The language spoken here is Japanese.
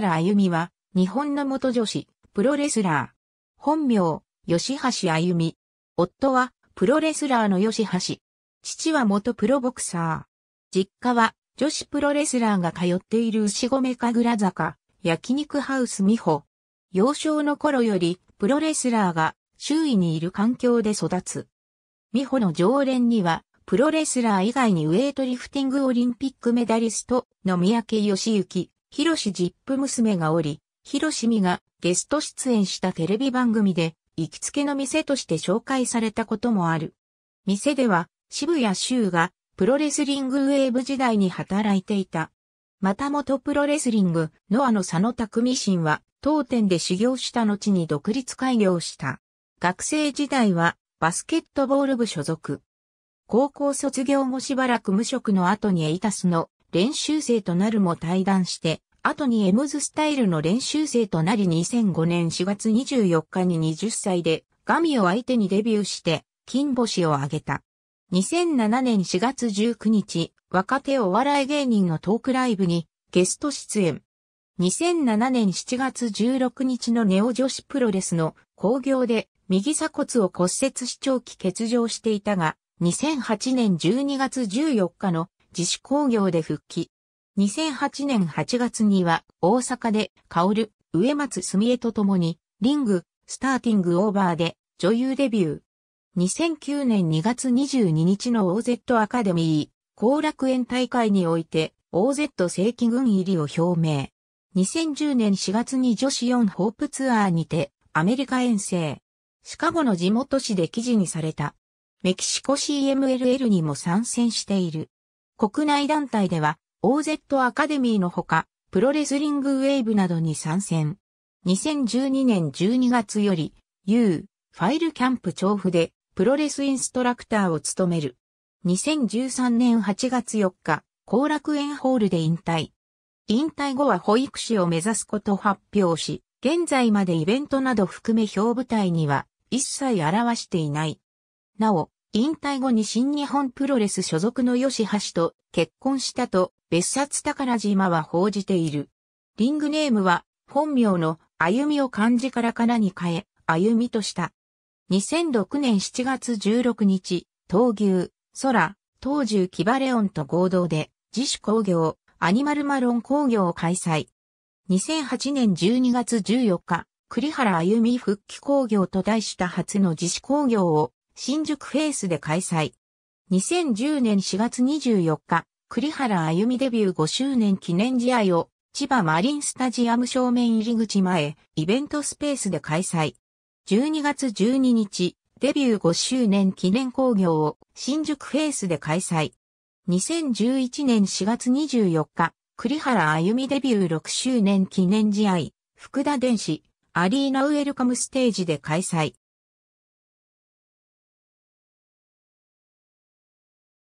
原あゆみは、日本の元女子、プロレスラー。本名、吉橋あゆみ。夫は、プロレスラーの吉橋。父は元プロボクサー。実家は、女子プロレスラーが通っている牛込神楽坂、焼肉ハウス美穂。幼少の頃より、プロレスラーが、周囲にいる環境で育つ。美穂の常連には、プロレスラー以外にウェイトリフティングオリンピックメダリストの三宅義行、ヒロシジップ娘がおり、ヒロシミがゲスト出演したテレビ番組で、行きつけの店として紹介されたこともある。店では、渋谷修がプロレスリングウェーブ時代に働いていた。また元プロレスリング、ノアの佐野匠神は、当店で修行した後に独立開業した。学生時代は、バスケットボール部所属。高校卒業後しばらく無職の後にエイタスの練習生となるも対談して、後にエムズスタイルの練習生となり2005年4月24日に20歳でガミを相手にデビューして金星を挙げた。2007年4月19日、若手お笑い芸人のトークライブにゲスト出演。2007年7月16日のネオ女子プロレスの興行で右鎖骨を骨折し長期欠場していたが、2008年12月14日の自主興行で復帰。2008年8月には大阪で薫、植松澄江と共にリング、スターティングオーバーで女優デビュー。2009年2月22日の OZ アカデミー、後楽園大会において OZ 正規軍入りを表明。2010年4月に女子4ホープツアーにてアメリカ遠征。シカゴの地元紙で記事にされた。メキシコ CMLL にも参戦している。国内団体では OZ アカデミーのほか、プロレスリングウェーブなどに参戦。2012年12月より、U、ファイルキャンプ調布で、プロレスインストラクターを務める。2013年8月4日、後楽園ホールで引退。引退後は保育士を目指すことを発表し、現在までイベントなど含め表舞台には一切表していない。なお、引退後に新日本プロレス所属の吉橋と結婚したと別冊宝島は報じている。リングネームは本名の歩みを漢字からかなに変え、歩みとした。2006年7月16日、闘牛、空、東重キバレオンと合同で自主工業、アニマルマロン工業を開催。2008年12月14日、栗原歩み復帰工業と題した初の自主工業を新宿フェイスで開催。2010年4月24日、栗原あゆみデビュー5周年記念試合を、千葉マリンスタジアム正面入り口前、イベントスペースで開催。12月12日、デビュー5周年記念興行を、新宿フェイスで開催。2011年4月24日、栗原あゆみデビュー6周年記念試合、福田電子、アリーナウェルカムステージで開催。